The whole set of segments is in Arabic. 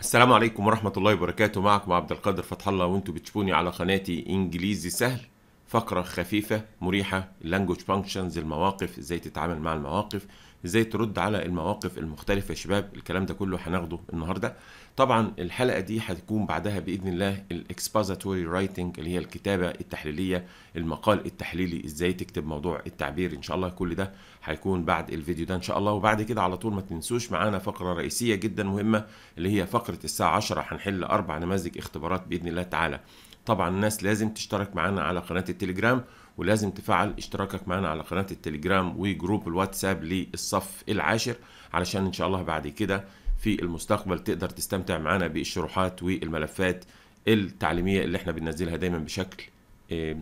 السلام عليكم ورحمة الله وبركاته معكم عبد القادر فتح الله وانتم بتشوفوني على قناتي انجليزي سهل فقرة خفيفة مريحة اللانجوج فانكشنز المواقف ازاي تتعامل مع المواقف ازاي ترد على المواقف المختلفه يا شباب الكلام ده كله هناخده النهارده طبعا الحلقه دي هتكون بعدها باذن الله الاكسبوزيتوري رايتنج اللي هي الكتابه التحليليه المقال التحليلي ازاي تكتب موضوع التعبير ان شاء الله كل ده هيكون بعد الفيديو ده ان شاء الله وبعد كده على طول ما تنسوش معانا فقره رئيسيه جدا مهمه اللي هي فقره الساعه 10 هنحل اربع نماذج اختبارات باذن الله تعالى طبعا الناس لازم تشترك معانا على قناه التليجرام ولازم تفعل اشتراكك معنا على قناة التليجرام وجروب الواتساب للصف العاشر علشان ان شاء الله بعد كده في المستقبل تقدر تستمتع معنا بالشروحات والملفات التعليمية اللي احنا بننزلها دايما بشكل آه،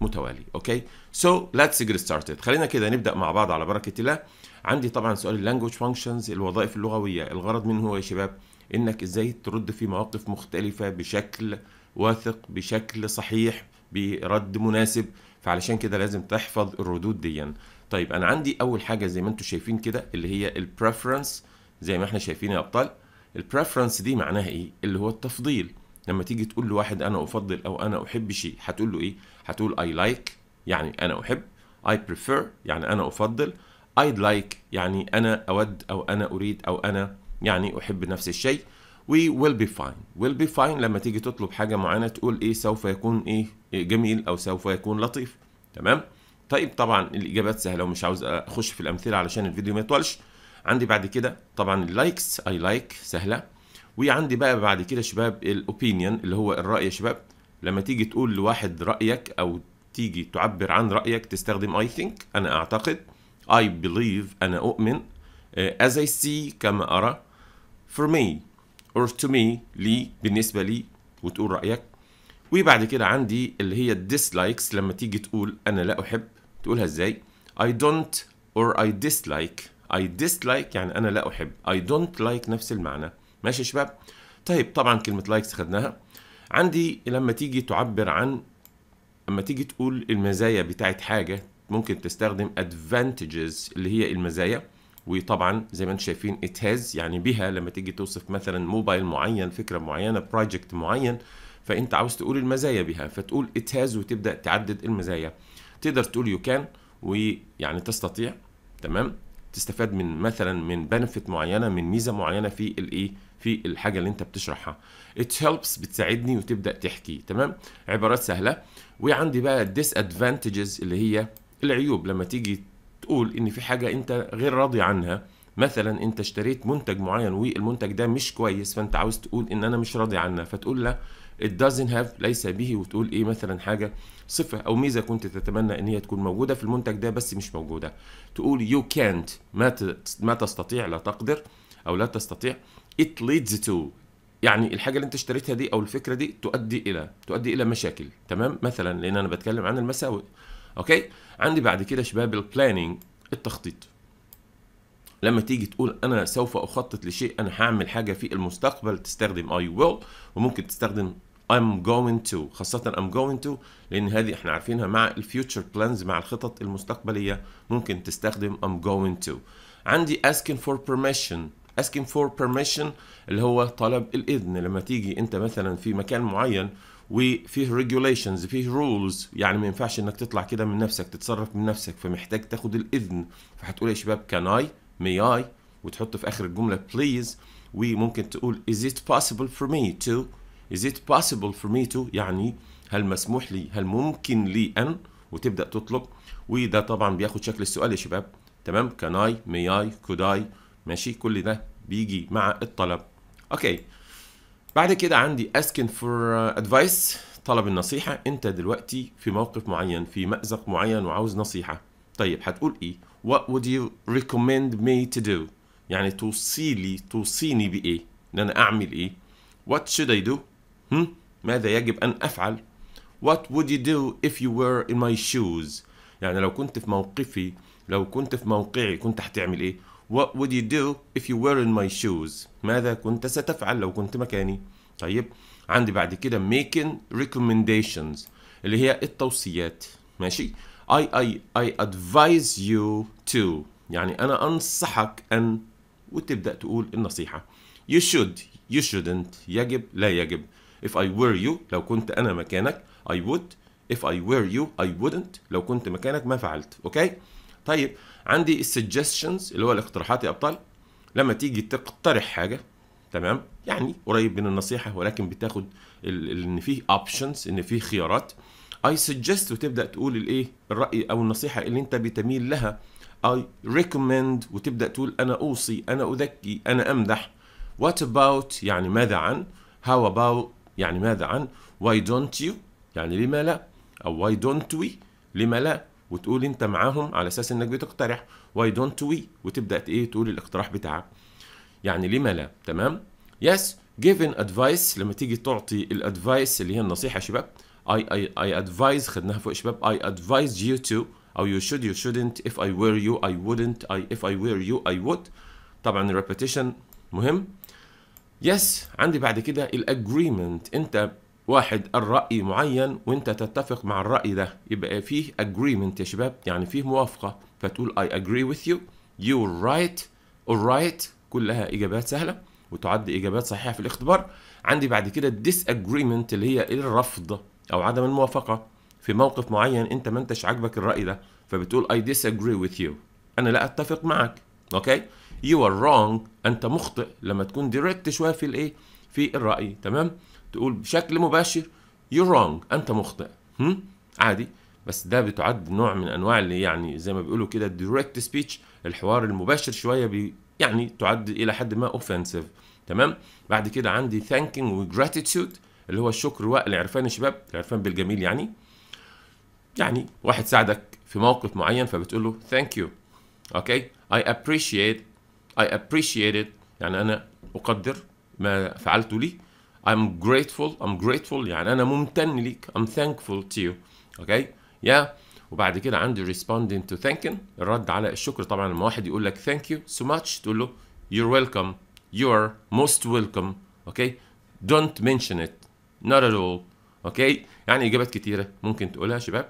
متوالي اوكي سو ليتس جيت ستارتد خلينا كده نبدا مع بعض على بركه الله عندي طبعا سؤال اللانجوج فانكشنز الوظائف اللغويه الغرض منه هو يا شباب انك ازاي ترد في مواقف مختلفه بشكل واثق بشكل صحيح برد مناسب فعلشان كده لازم تحفظ الردود دي طيب انا عندي اول حاجه زي ما انتم شايفين كده اللي هي البريفرنس زي ما احنا شايفين يا ابطال البريفرنس دي معناها ايه اللي هو التفضيل لما تيجي تقول لواحد انا افضل او انا احب شيء هتقول له ايه هتقول اي لايك like يعني انا احب اي بريفير يعني انا افضل ايد like يعني أنا أود أو أنا أريد أو أنا يعني أحب نفس الشيء وي ويل بي فاين ويل بي فاين لما تيجي تطلب حاجه معينه تقول ايه سوف يكون إيه،, ايه جميل او سوف يكون لطيف تمام طيب طبعا الاجابات سهله ومش عاوز اخش في الامثله علشان الفيديو ما يطولش عندي بعد كده طبعا اللايكس اي لايك سهله وعندي بقى بعد كده شباب الاوبينيون اللي هو الراي يا شباب لما تيجي تقول لواحد رايك او تيجي تعبر عن رايك تستخدم اي ثينك انا اعتقد اي بليف انا اؤمن آه، as I see كما ارى for me or to me لي بالنسبه لي وتقول رايك وبعد كده عندي اللي هي الديسلايكس لما تيجي تقول انا لا احب تقولها ازاي I don't or I dislike I dislike يعني انا لا احب I don't like نفس المعنى ماشي يا شباب طيب طبعا كلمه لايكس خدناها عندي لما تيجي تعبر عن لما تيجي تقول المزايا بتاعت حاجه ممكن تستخدم advantages اللي هي المزايا وطبعا زي ما انتم شايفين it has يعني بها لما تيجي توصف مثلا موبايل معين فكره معينه بروجكت معين فانت عاوز تقول المزايا بها فتقول it has وتبدا تعدد المزايا تقدر تقول you can ويعني تستطيع تمام تستفاد من مثلا من بنفيت معينه من ميزه معينه في الايه في الحاجه اللي انت بتشرحها it helps بتساعدني وتبدا تحكي تمام عبارات سهله وعندي بقى disadvantages اللي هي العيوب لما تيجي تقول ان في حاجه انت غير راضي عنها مثلا انت اشتريت منتج معين والمنتج ده مش كويس فانت عاوز تقول ان انا مش راضي عنها فتقول لا it doesn't have ليس به وتقول ايه مثلا حاجه صفه او ميزه كنت تتمنى ان هي تكون موجوده في المنتج ده بس مش موجوده تقول you can't ما ما تستطيع لا تقدر او لا تستطيع it leads to يعني الحاجه اللي انت اشتريتها دي او الفكره دي تؤدي الى تؤدي الى مشاكل تمام مثلا لان انا بتكلم عن المساوئ اوكي عندي بعد كده شباب البلاننج التخطيط لما تيجي تقول انا سوف اخطط لشيء انا هعمل حاجه في المستقبل تستخدم اي ويل وممكن تستخدم I'm going to خاصة I'm going to لأن هذه احنا عارفينها مع الفيوتشر بلانز مع الخطط المستقبلية ممكن تستخدم I'm going to عندي asking for permission asking for permission اللي هو طلب الإذن لما تيجي أنت مثلا في مكان معين وفيه ريجوليشنز فيه رولز يعني ما ينفعش انك تطلع كده من نفسك تتصرف من نفسك فمحتاج تاخد الاذن فهتقول يا شباب كان اي مي اي وتحط في اخر الجمله بليز وممكن تقول is it possible for me to is it possible for me to يعني هل مسموح لي هل ممكن لي ان وتبدا تطلب وده طبعا بياخد شكل السؤال يا شباب تمام كان اي مي اي كود اي ماشي كل ده بيجي مع الطلب اوكي بعد كده عندي asking for advice طلب النصيحة أنت دلوقتي في موقف معين في مأزق معين وعاوز نصيحة طيب هتقول إيه What would you recommend me to do يعني توصي لي توصيني بإيه إن أنا أعمل إيه What should I do هم؟ ماذا يجب أن أفعل What would you do if you were in my shoes يعني لو كنت في موقفي لو كنت في موقعي كنت هتعمل إيه What would you do if you were in my shoes ماذا كنت ستفعل لو كنت مكاني طيب عندي بعد كده making recommendations اللي هي التوصيات ماشي I I I advise you to يعني أنا أنصحك أن وتبدأ تقول النصيحة You should You shouldn't يجب لا يجب If I were you لو كنت أنا مكانك I would If I were you I wouldn't لو كنت مكانك ما فعلت أوكي طيب عندي السجستشنز اللي هو الاقتراحات يا ابطال لما تيجي تقترح حاجه تمام يعني قريب من النصيحه ولكن بتاخد ان فيه اوبشنز ان فيه خيارات اي سجست وتبدا تقول الايه الراي او النصيحه اللي انت بتميل لها اي ريكومند وتبدا تقول انا اوصي انا اذكي انا امدح وات اباوت يعني ماذا عن هاو اباوت يعني ماذا عن واي دونت يو يعني لما لا او واي دونت وي لما لا وتقول انت معاهم على اساس انك بتقترح واي دونت وي وتبدا ايه تقول الاقتراح بتاعك يعني لما لا تمام يس جيفن ادفايس لما تيجي تعطي الادفايس اللي هي النصيحه شباب اي اي اي ادفايس خدناها فوق شباب اي ادفايس يو تو او يو شود يو شودنت اف اي وير يو اي wouldn't اي اف اي وير يو اي would طبعا الريبيتيشن مهم يس عندي بعد كده الاجريمنت انت واحد الرأي معين وانت تتفق مع الرأي ده يبقى فيه agreement يا شباب يعني فيه موافقة فتقول I agree with you you're right alright كلها إجابات سهلة وتعد إجابات صحيحة في الاختبار عندي بعد كده disagreement اللي هي الرفض أو عدم الموافقة في موقف معين انت ما انتش عاجبك الرأي ده فبتقول I disagree with you أنا لا أتفق معك أوكي you are wrong أنت مخطئ لما تكون direct شوية في الإيه في الرأي تمام تقول بشكل مباشر يو رونج انت مخطئ هم؟ عادي بس ده بتعد نوع من انواع اللي يعني زي ما بيقولوا كده الدايركت سبيتش الحوار المباشر شويه بي يعني تعد الى حد ما اوفنسيف تمام بعد كده عندي ثانكينج وجراتيتيود اللي هو الشكر والعرفان يا شباب العرفان بالجميل يعني يعني واحد ساعدك في موقف معين فبتقول له ثانك يو اوكي اي ابريشيت اي ابريشيت يعني انا اقدر ما فعلته لي I'm grateful I'm grateful يعني أنا ممتن ليك I'm thankful to you أوكي okay? yeah وبعد كده عندي responding to thanking الرد على الشكر طبعا لما واحد يقول لك thank you so much تقول له you're welcome you're most welcome أوكي okay? don't mention it not at all أوكي okay? يعني إجابات كتيرة ممكن تقولها شباب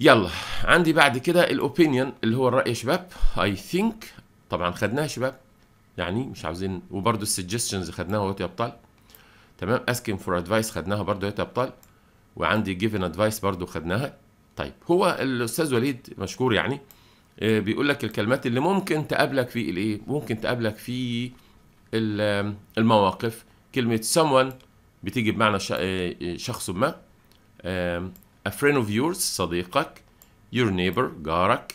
يلا عندي بعد كده الاوبينيون اللي هو الرأي يا شباب اي ثينك طبعا خدناها يا شباب يعني مش عاوزين وبرده السجستشنز خدناها وقت ابطال تمام اسكن فور ادفايس خدناها برضه وقت ابطال وعندي جيفن ادفايس برضه خدناها طيب هو الاستاذ وليد مشكور يعني آه، بيقول لك الكلمات اللي ممكن تقابلك في الايه ممكن تقابلك في آه، المواقف كلمه someone بتيجي بمعنى آه، شخص ما a friend of yours صديقك your neighbor جارك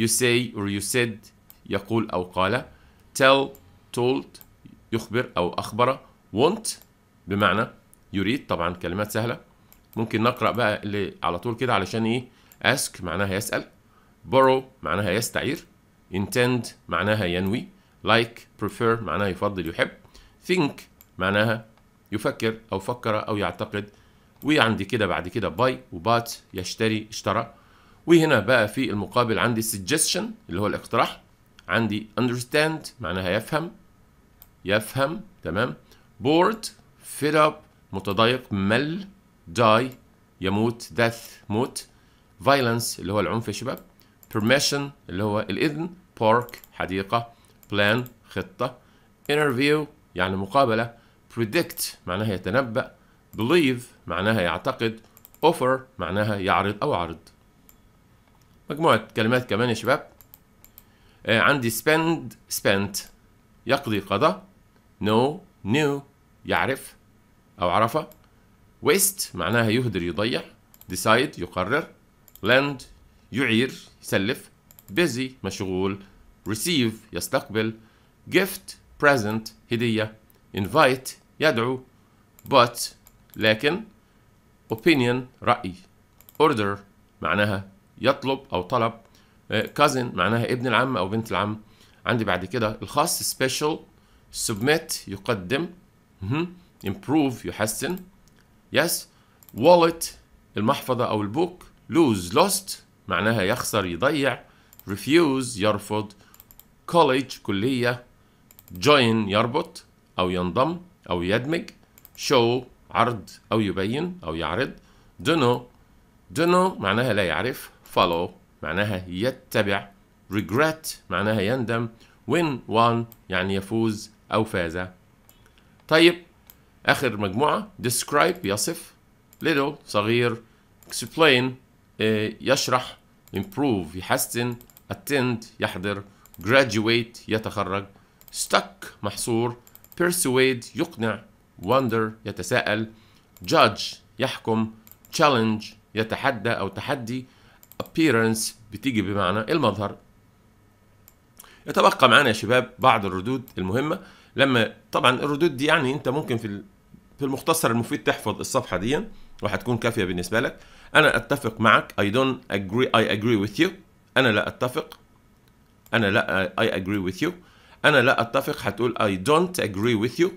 you say or you said يقول او قال tell told يخبر أو أخبر want بمعنى يريد طبعا كلمات سهلة ممكن نقرأ بقى اللي على طول كده علشان إيه ask معناها يسأل borrow معناها يستعير intend معناها ينوي like prefer معناها يفضل يحب think معناها يفكر أو فكر أو يعتقد وعندي كده بعد كده باي وبات يشتري اشترى وهنا بقى في المقابل عندي suggestion اللي هو الاقتراح عندي understand معناها يفهم يفهم تمام بورد فيد اب متضايق مل داي يموت دث موت فايلنس اللي هو العنف يا شباب permission اللي هو الاذن بارك حديقه بلان خطه interview يعني مقابله predict معناها يتنبأ believe معناها يعتقد offer معناها يعرض أو عرض مجموعة كلمات كمان يا شباب آه، عندي spend spent يقضي قضاء نو نيو يعرف أو عرفه ويست معناها يهدر يضيع ديسايد يقرر لاند يعير يسلف بيزي مشغول ريسيف يستقبل gift present هدية invite يدعو but لكن opinion رأي order معناها يطلب أو طلب uh, cousin معناها ابن العم أو بنت العم عندي بعد كده الخاص special submit يقدم improve يحسن yes wallet المحفظة أو البوك lose lost معناها يخسر يضيع refuse يرفض college كلية join يربط أو ينضم أو يدمج show عرض أو يبين أو يعرض dunno dunno معناها لا يعرف follow معناها يتبع regret معناها يندم win one يعني يفوز أو فاز طيب آخر مجموعة describe يصف little صغير explain آه، يشرح improve يحسن attend يحضر graduate يتخرج stuck محصور persuade يقنع wonder يتساءل judge يحكم challenge يتحدى أو تحدي appearance بتيجي بمعنى المظهر يتبقى معانا يا شباب بعض الردود المهمه لما طبعا الردود دي يعني انت ممكن في في المختصر المفيد تحفظ الصفحه دي وهتكون كافيه بالنسبه لك انا اتفق معك I don't agree I agree with you انا لا اتفق انا لا I agree with you انا لا اتفق هتقول I don't agree with you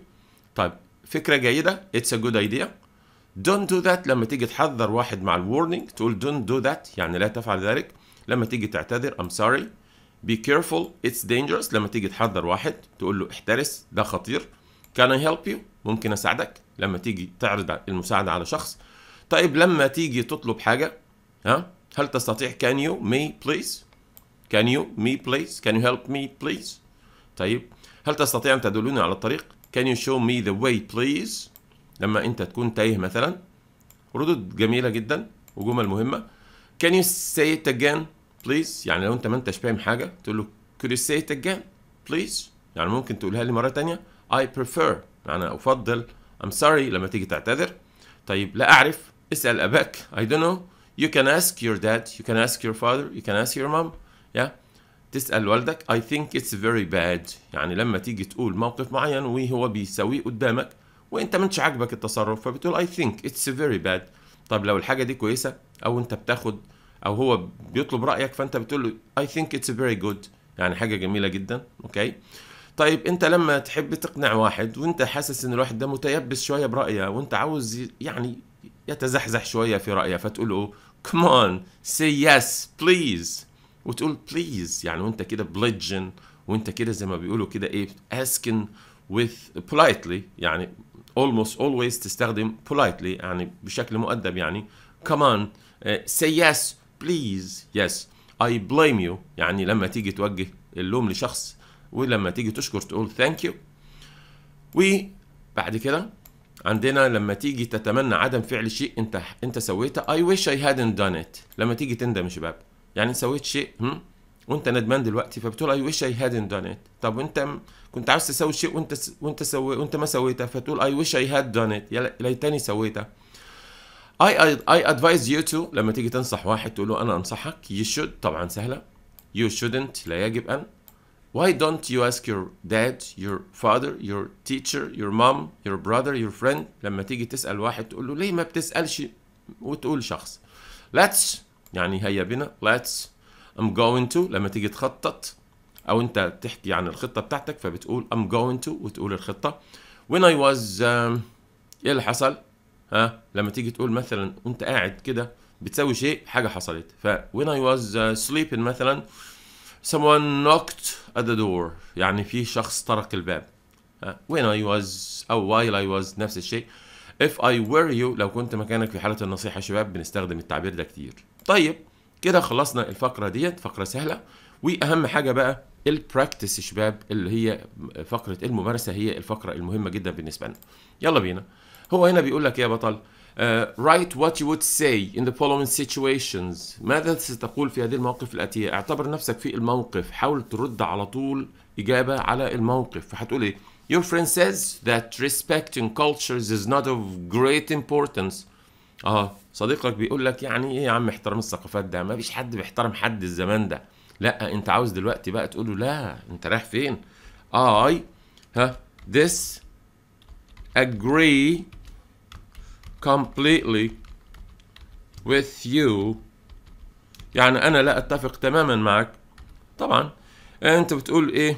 طيب فكره جيده it's a good idea don't do that لما تيجي تحذر واحد مع الورنينج تقول don't do that يعني لا تفعل ذلك لما تيجي تعتذر I'm sorry be careful it's dangerous لما تيجي تحذر واحد تقول له احترس ده خطير can I help you ممكن اساعدك لما تيجي تعرض المساعده على شخص طيب لما تيجي تطلب حاجه ها هل تستطيع can you me please can you me please can you help me please طيب هل تستطيع ان تدلني على الطريق can you show me the way please لما انت تكون تايه مثلا ردود جميله جدا وجمل مهمه can you say it again بليز يعني لو انت ما انتش فاهم حاجه تقول له could you say it again please يعني ممكن تقولها لي مره ثانيه I prefer يعني افضل I'm sorry لما تيجي تعتذر طيب لا اعرف اسال اباك I don't know you can ask your dad you can ask your father you can ask your mom yeah تسال والدك I think it's very bad يعني لما تيجي تقول موقف معين وهو بيسويه قدامك وانت انتش عاجبك التصرف فبتقول I think it's very bad طب لو الحاجه دي كويسه او انت بتاخد او هو بيطلب رايك فانت بتقول له اي ثينك اتس فيري جود يعني حاجه جميله جدا اوكي طيب انت لما تحب تقنع واحد وانت حاسس ان الواحد ده متيبس شويه برايه وانت عاوز يعني يتزحزح شويه في رايه فتقول له اون سي يس بليز وتقول بليز يعني وانت كده بلجن وانت كده زي ما بيقولوا كده ايه asking with politely يعني almost always تستخدم politely يعني بشكل مؤدب يعني كمان آه، uh, say yes بليز يس اي بليم يو يعني لما تيجي توجه اللوم لشخص ولما تيجي تشكر تقول ثانك يو وبعد كده عندنا لما تيجي تتمنى عدم فعل شيء انت انت سويته اي ويش اي هادنت دان ات لما تيجي تندم يا شباب يعني سويت شيء هم؟ وانت ندمان دلوقتي فبتقول اي ويش اي هادنت دان ات طب وانت كنت عاوز تسوي شيء وانت وانت سوي وانت ما سويته فتقول اي ويش اي هاد دان ات يا ليتني سويته I I advise you to لما تيجي تنصح واحد تقول له انا انصحك you should طبعا سهله you shouldn't لا يجب ان Why don't you ask your dad, your father, your teacher, your mom, your brother, your friend لما تيجي تسأل واحد تقول له ليه ما بتسألش وتقول شخص Let's يعني هيا بنا Let's I'm going to لما تيجي تخطط أو أنت تحكي عن الخطة بتاعتك فبتقول I'm going to وتقول الخطة When I was um, إيه اللي حصل ها لما تيجي تقول مثلا وانت قاعد كده بتسوي شيء حاجه حصلت ف when I was uh, sleeping مثلا someone knocked at the door يعني في شخص طرق الباب ها when I was او while I was نفس الشيء if I were you لو كنت مكانك في حاله النصيحه يا شباب بنستخدم التعبير ده كتير طيب كده خلصنا الفقره ديت فقره سهله واهم حاجه بقى البراكتس يا شباب اللي هي فقره الممارسه هي الفقره المهمه جدا بالنسبه لنا يلا بينا هو هنا بيقول لك يا بطل uh, write what you would say in the following situations ماذا ستقول في هذه المواقف الآتية اعتبر نفسك في الموقف حاول ترد على طول إجابة على الموقف فهتقول إيه Your friend says that respecting cultures is not of great importance. اه صديقك بيقول لك يعني ايه يا عم احترام الثقافات ده؟ ما فيش حد بيحترم حد الزمان ده. لا انت عاوز دلوقتي بقى تقول له لا انت رايح فين؟ I ها this agree completely with you يعني أنا لا أتفق تماما معك طبعا أنت بتقول إيه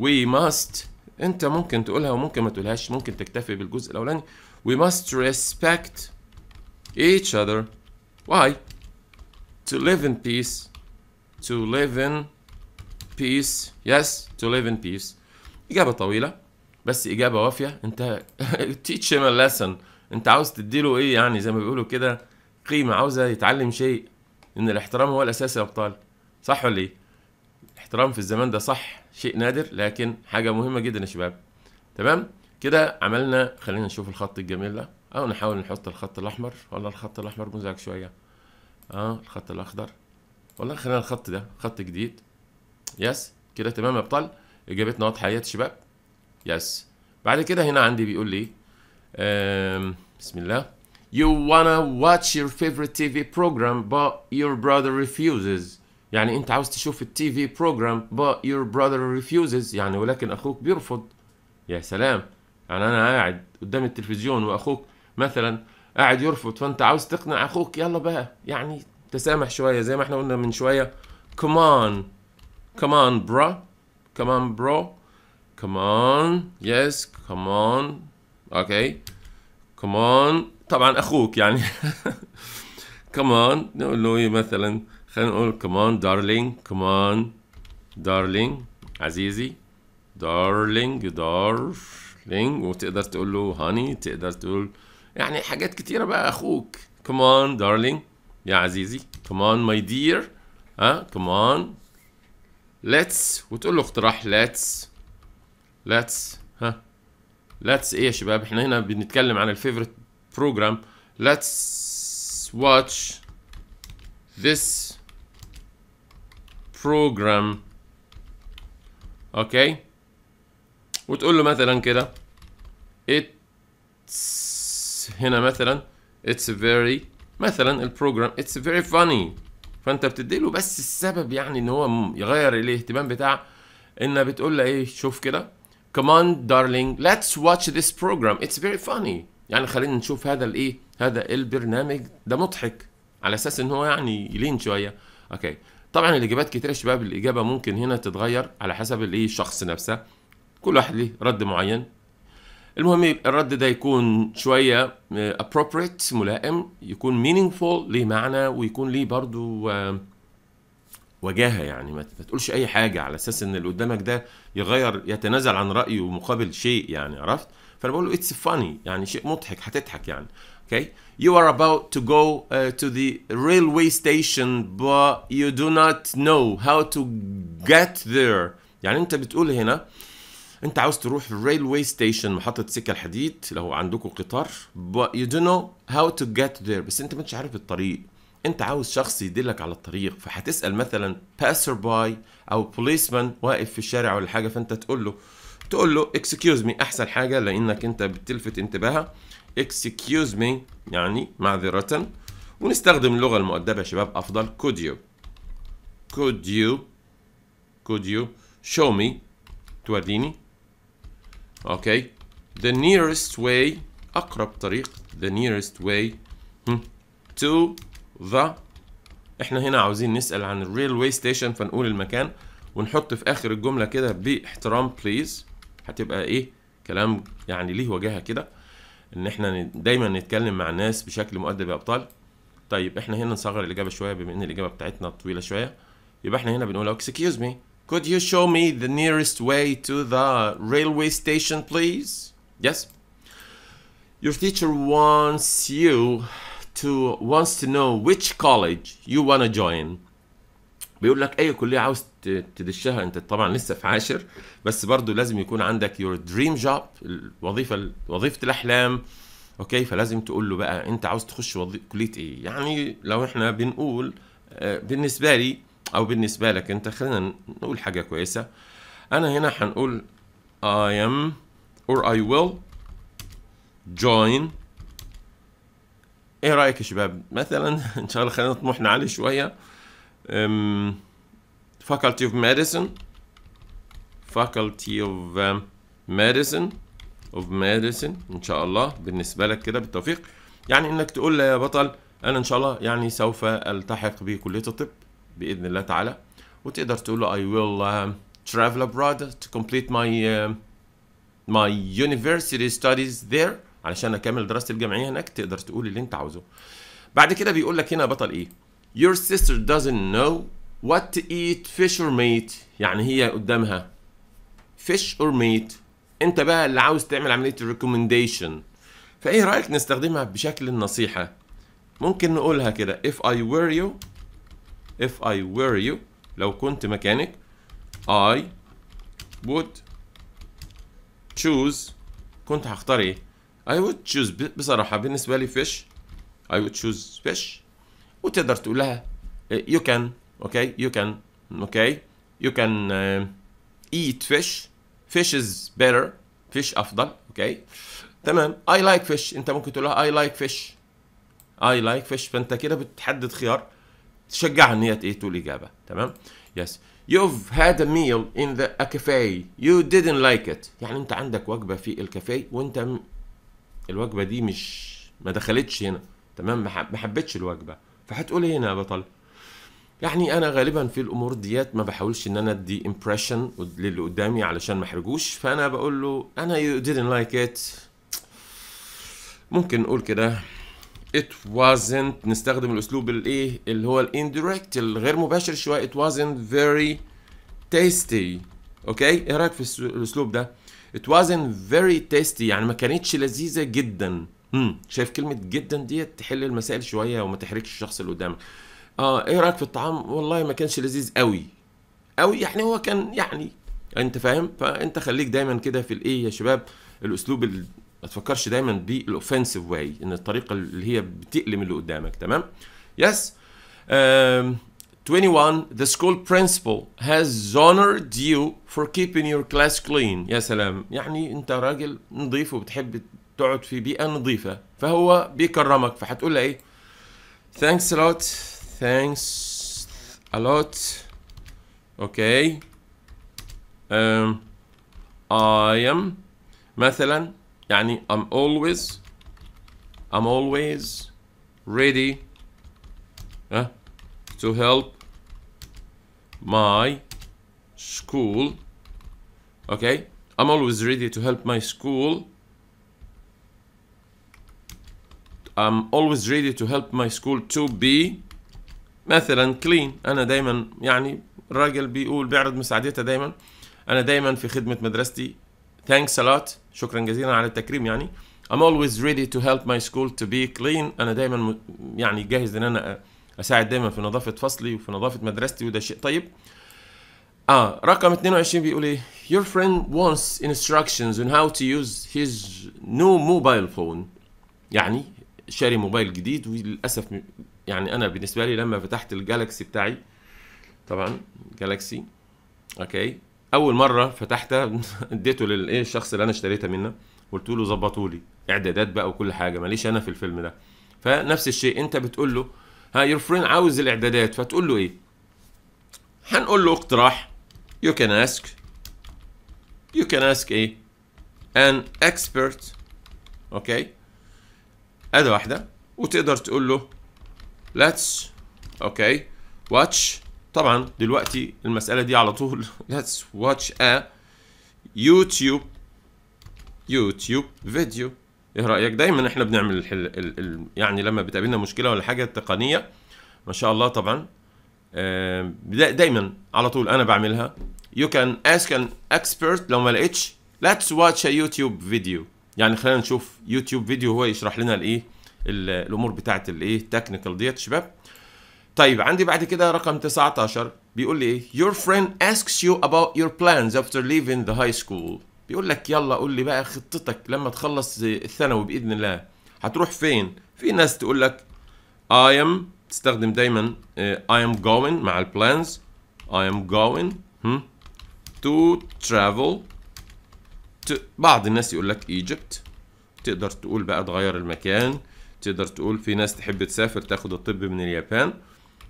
we must أنت ممكن تقولها وممكن ما تقولهاش ممكن تكتفي بالجزء الأولاني we must respect each other why to live in peace to live in peace yes to live in peace إجابة طويلة بس إجابة وافية أنت teach him a lesson انت عاوز تديله ايه يعني زي ما بيقولوا كده قيمه عاوزه يتعلم شيء ان الاحترام هو الاساس يا ابطال صح ولا ايه الاحترام في الزمان ده صح شيء نادر لكن حاجه مهمه جدا يا شباب تمام كده عملنا خلينا نشوف الخط الجميل ده او نحاول نحط الخط الاحمر ولا الخط الاحمر مزعج شويه اه الخط الاخضر والله خلينا الخط ده خط جديد يس كده تمام يا ابطال اجابتنا واضحه يا شباب يس بعد كده هنا عندي بيقول لي um, Bismillah. You wanna watch your favorite TV program but your brother refuses. يعني أنت عاوز تشوف التي في بروجرام but your brother refuses يعني ولكن أخوك بيرفض. يا سلام. يعني أنا قاعد قدام التلفزيون وأخوك مثلا قاعد يرفض فأنت عاوز تقنع أخوك يلا بقى يعني تسامح شوية زي ما احنا قلنا من شوية come on bro come on yes come on اوكي كمان طبعا اخوك يعني كمان نقول له مثلا خلينا نقول كمان دارلينج كمان دارلينج عزيزي دارلينج دارلينج وتقدر تقول له هاني تقدر تقول يعني حاجات كتيره بقى اخوك كمان دارلينج يا عزيزي كمان ماي دير ها كمان ليتس وتقول له اقتراح ليتس ليتس ها ليتس ايه يا شباب احنا هنا بنتكلم عن الفيفورت بروجرام ليتس واتش this program اوكي وتقول له مثلا كده اتس هنا مثلا اتس فيري مثلا البروجرام اتس فيري فاني فانت بتديله بس السبب يعني ان هو يغير الاهتمام بتاع ان بتقول له ايه شوف كده كمان دارلينج ليتس واتش ذيس بروجرام اتس فيري فاني يعني خلينا نشوف هذا الايه هذا البرنامج ده مضحك على اساس ان هو يعني يلين شويه اوكي طبعا الاجابات كتير يا شباب الاجابه ممكن هنا تتغير على حسب الايه الشخص نفسه كل واحد ليه رد معين المهم الرد ده يكون شويه آه، appropriate ملائم يكون meaningful ليه معنى ويكون ليه برضو آه، وجاهه يعني ما تقولش اي حاجه على اساس ان اللي قدامك ده يغير يتنازل عن رايه مقابل شيء يعني عرفت فانا بقول له اتس فاني يعني شيء مضحك هتضحك يعني اوكي يو ار اباوت تو جو تو ذا ريلوي ستيشن station but دو نوت نو هاو تو جيت ذير يعني انت بتقول هنا انت عاوز تروح الريلوي ستيشن محطه سكه الحديد لو عندكم قطار but يو دو نو هاو تو جيت ذير بس انت مش عارف الطريق انت عاوز شخص يدلك على الطريق فهتسال مثلا باسر باي او بوليسمان واقف في الشارع ولا حاجه فانت تقول له تقول له اكسكيوز مي احسن حاجه لانك انت بتلفت انتباهها اكسكيوز مي يعني معذره ونستخدم اللغه المؤدبه يا شباب افضل could you could you could you show me توريني اوكي the nearest way اقرب طريق the nearest way to ذا احنا هنا عاوزين نسال عن الريلوي ستيشن فنقول المكان ونحط في اخر الجمله كده باحترام بليز هتبقى ايه كلام يعني ليه وجهه كده ان احنا دايما نتكلم مع الناس بشكل مؤدب يا ابطال طيب احنا هنا نصغر الاجابه شويه بما ان الاجابه بتاعتنا طويله شويه يبقى احنا هنا بنقول excuse me could you show me the nearest way to the railway station please yes your teacher wants you to wants to know which college you wanna join بيقول لك اي كليه عاوز تدشها انت طبعا لسه في عاشر بس برضه لازم يكون عندك يور دريم جوب الوظيفه وظيفه الاحلام اوكي فلازم تقول له بقى انت عاوز تخش كليه ايه يعني لو احنا بنقول آه، بالنسبه لي او بالنسبه لك انت خلينا نقول حاجه كويسه انا هنا هنقول I am or I will join ايه رايك يا شباب مثلا ان شاء الله خلينا طموحنا عالي شويه ام faculty اوف ميديسن faculty اوف ميديسن اوف ميديسن ان شاء الله بالنسبه لك كده بالتوفيق يعني انك تقول يا بطل انا ان شاء الله يعني سوف التحق بكليه الطب باذن الله تعالى وتقدر تقول له I will ترافل um, travel abroad to complete my يونيفرسيتي um, my university studies there علشان اكمل دراستي الجامعيه هناك تقدر تقول اللي انت عاوزه بعد كده بيقول لك هنا بطل ايه your sister doesn't know what to eat fish or meat يعني هي قدامها fish or meat انت بقى اللي عاوز تعمل عمليه الريكومنديشن فايه رايك نستخدمها بشكل النصيحه ممكن نقولها كده if I were you if I were you لو كنت مكانك I would choose كنت هختار ايه I would choose بصراحة بالنسبة لي fish I would choose fish وتقدر تقول لها you can okay you can okay you can uh, eat fish fish is better fish أفضل okay تمام I like fish أنت ممكن تقول لها I like fish I like fish فأنت كده بتحدد خيار تشجعها إن هي إيه تقول إجابة تمام يس yes. You've had a meal in the cafe. You didn't like it. يعني انت عندك وجبة في الكافيه وانت الوجبه دي مش ما دخلتش هنا تمام ما حبيتش الوجبه فهتقول ايه هنا يا بطل يعني انا غالبا في الامور ديات ما بحاولش ان انا ادي امبريشن للي قدامي علشان ما احرجوش فانا بقول له انا يو didn't لايك ات ممكن نقول كده it wasn't نستخدم الاسلوب الايه اللي هو الانديركت الغير مباشر شويه it wasn't very tasty اوكي ايه رايك في الاسلوب ده it wasn't very tasty يعني ما كانتش لذيذه جدا مم. شايف كلمه جدا ديت تحل المسائل شويه وما تحرجش الشخص اللي قدامك اه ايه رايك في الطعام والله ما كانش لذيذ قوي قوي يعني هو كان يعني انت فاهم فانت خليك دايما كده في الايه يا شباب الاسلوب ال... ما تفكرش دايما بالاوفنسيف واي ان الطريقه اللي هي بتألم اللي قدامك تمام يس yes. 21. The school principal has honored you for keeping your class clean. يا سلام يعني أنت راجل نظيف وبتحب تقعد في بيئة نظيفة فهو بيكرمك فهتقول له إيه Thanks a lot Thanks a lot Okay um, I am مثلا يعني I'm always I'm always ready ها أه؟ to help my school okay I'm always ready to help my school I'm always ready to help my school to be مثلا clean أنا دايما يعني الراجل بيقول بيعرض مساعدتها دايما أنا دايما في خدمة مدرستي thanks a lot شكرا جزيلا على التكريم يعني I'm always ready to help my school to be clean أنا دايما يعني جاهز إن أنا اساعد دايما في نظافه فصلي وفي نظافه مدرستي وده شيء طيب اه رقم 22 بيقول ايه your friend wants instructions on how to use his new mobile phone يعني شاري موبايل جديد وللاسف يعني انا بالنسبه لي لما فتحت الجالكسي بتاعي طبعا جالكسي اوكي اول مره فتحتها اديته للايه الشخص اللي انا اشتريتها منه قلت له ظبطوا لي اعدادات بقى وكل حاجه ماليش انا في الفيلم ده فنفس الشيء انت بتقول له ها يور فريند عاوز الاعدادات فتقول له ايه هنقول له اقتراح you can ask you can ask ايه ان expert اوكي ادي اداه واحده وتقدر تقول له let's اوكي واتش watch طبعا دلوقتي المساله دي على طول let's watch a YouTube YouTube video ايه رايك دايما احنا بنعمل الحل ال ال يعني لما بتقابلنا مشكله ولا حاجه تقنيه ما شاء الله طبعا آه، دايما على طول انا بعملها you can ask an expert لو ما لقيتش let's watch a YouTube video يعني خلينا نشوف يوتيوب فيديو هو يشرح لنا الايه الامور بتاعه الايه التكنيكال ديت شباب طيب عندي بعد كده رقم 19 بيقول لي ايه your friend asks you about your plans after leaving the high school بيقول لك يلا قول لي بقى خطتك لما تخلص الثانوي باذن الله هتروح فين في ناس تقول لك I am تستخدم دايما I am going مع البلانز I am going to travel بعض الناس يقول لك Egypt تقدر تقول بقى تغير المكان تقدر تقول في ناس تحب تسافر تاخد الطب من اليابان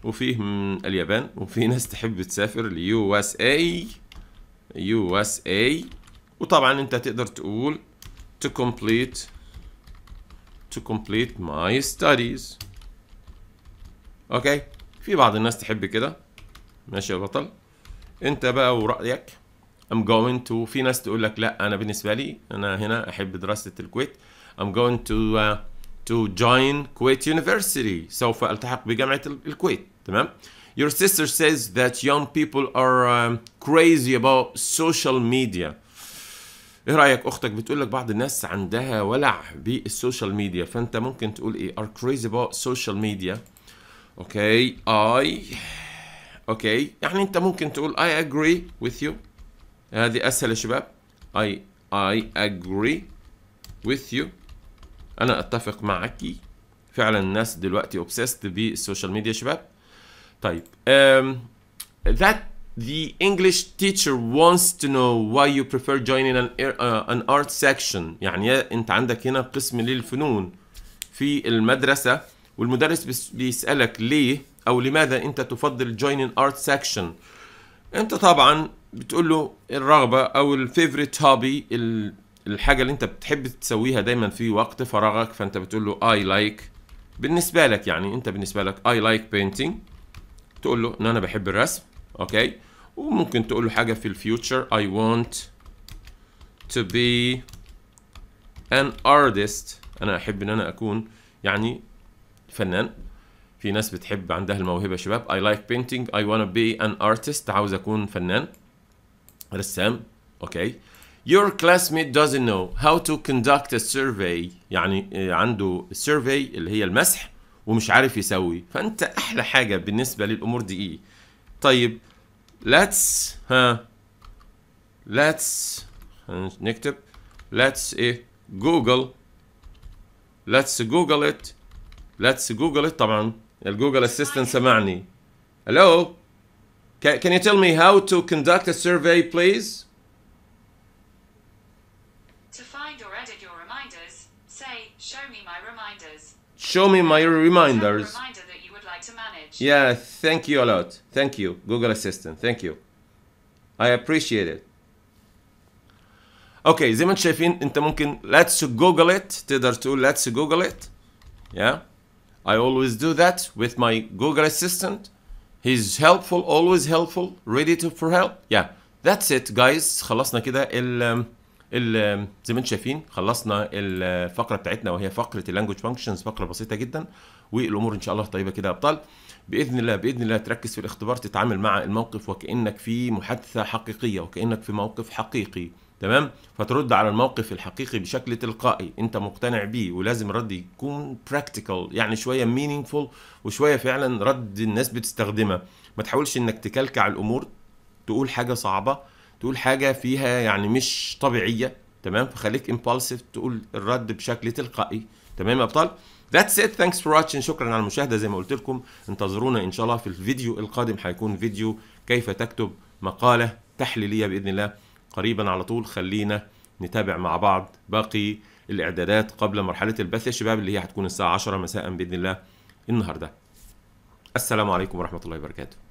وفيه من اليابان وفي ناس تحب تسافر ليو اس اي يو اس اي وطبعا انت تقدر تقول to complete to complete my studies اوكي في بعض الناس تحب كده ماشي يا بطل انت بقى ورأيك I'm going to في ناس تقول لك لا انا بالنسبة لي انا هنا احب دراسة الكويت I'm going to uh, to join Kuwait University سوف التحق بجامعة الكويت تمام Your sister says that young people are um, crazy about social media ايه رايك اختك بتقول لك بعض الناس عندها ولع بالسوشيال ميديا فانت ممكن تقول ايه ار كريزي about سوشيال ميديا اوكي اي اوكي يعني انت ممكن تقول اي اجري وذ يو هذه اسهل يا شباب اي اي اجري وذ يو انا اتفق معك فعلا الناس دلوقتي اوبسست بالسوشيال ميديا يا شباب طيب um, ذات the English teacher wants to know why you prefer joining an, uh, an art section يعني انت عندك هنا قسم للفنون في المدرسة والمدرس بيسألك ليه او لماذا انت تفضل joining art section انت طبعا بتقول له الرغبة او الفيفوريت هوبي الحاجة اللي انت بتحب تسويها دايما في وقت فراغك فانت بتقول له I like بالنسبة لك يعني انت بالنسبة لك I like painting تقول له ان انا بحب الرسم اوكي وممكن تقول له حاجه في الفيوتشر I want to be an artist انا احب ان انا اكون يعني فنان في ناس بتحب عندها الموهبه شباب I like painting I wanna be an artist عاوز اكون فنان رسام اوكي Your classmate doesn't know how to conduct a survey يعني عنده survey اللي هي المسح ومش عارف يسوي فانت احلى حاجه بالنسبه للامور دي ايه طيب let's ها let's نكتب let's ايه eh, جوجل let's Google it let's Google it طبعا الجوجل اسيستنت سمعني hello can, can you tell me how to conduct a survey please to find or edit your reminders say show me my reminders show me my reminders yeah, thank you a lot. Thank you, Google Assistant. Thank you. I appreciate it. okay, زي ما انتم شايفين انت ممكن let's google it تقدر تقول let's google it. Yeah. I always do that with my Google Assistant. He's helpful, always helpful, ready to for help. Yeah. That's it guys. خلصنا كده ال زي ما انتم شايفين خلصنا الفقره بتاعتنا وهي فقره اللانجوج فانكشنز فقره بسيطه جدا والامور ان شاء الله طيبه كده يا ابطال باذن الله باذن الله تركز في الاختبار تتعامل مع الموقف وكانك في محادثه حقيقيه وكانك في موقف حقيقي تمام فترد على الموقف الحقيقي بشكل تلقائي انت مقتنع بيه ولازم الرد يكون براكتيكال يعني شويه مينينجفول وشويه فعلا رد الناس بتستخدمه ما تحاولش انك تكلكع الامور تقول حاجه صعبه تقول حاجه فيها يعني مش طبيعيه تمام فخليك امبالسيف تقول الرد بشكل تلقائي تمام يا ابطال ذاتس ات ثانكس فور واتشنج شكرا على المشاهده زي ما قلت لكم انتظرونا ان شاء الله في الفيديو القادم هيكون فيديو كيف تكتب مقاله تحليليه باذن الله قريبا على طول خلينا نتابع مع بعض باقي الاعدادات قبل مرحله البث يا شباب اللي هي هتكون الساعه 10 مساء باذن الله النهارده السلام عليكم ورحمه الله وبركاته